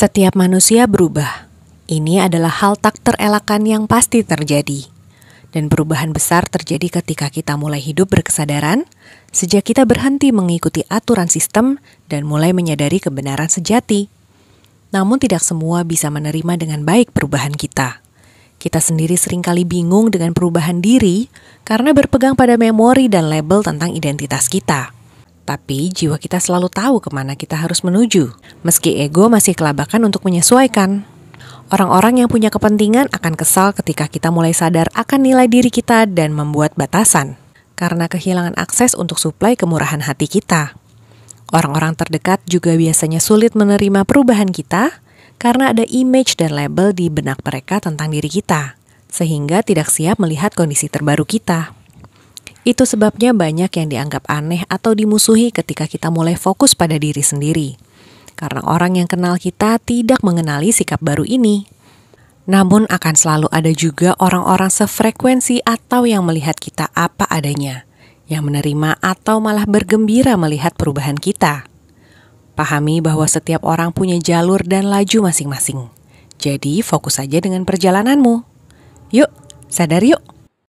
Setiap manusia berubah. Ini adalah hal tak terelakkan yang pasti terjadi. Dan perubahan besar terjadi ketika kita mulai hidup berkesadaran, sejak kita berhenti mengikuti aturan sistem dan mulai menyadari kebenaran sejati. Namun tidak semua bisa menerima dengan baik perubahan kita. Kita sendiri seringkali bingung dengan perubahan diri karena berpegang pada memori dan label tentang identitas kita. Tapi jiwa kita selalu tahu kemana kita harus menuju, meski ego masih kelabakan untuk menyesuaikan. Orang-orang yang punya kepentingan akan kesal ketika kita mulai sadar akan nilai diri kita dan membuat batasan, karena kehilangan akses untuk suplai kemurahan hati kita. Orang-orang terdekat juga biasanya sulit menerima perubahan kita karena ada image dan label di benak mereka tentang diri kita, sehingga tidak siap melihat kondisi terbaru kita. Itu sebabnya banyak yang dianggap aneh atau dimusuhi ketika kita mulai fokus pada diri sendiri. Karena orang yang kenal kita tidak mengenali sikap baru ini. Namun akan selalu ada juga orang-orang sefrekuensi atau yang melihat kita apa adanya, yang menerima atau malah bergembira melihat perubahan kita. Pahami bahwa setiap orang punya jalur dan laju masing-masing. Jadi fokus saja dengan perjalananmu. Yuk, sadar yuk.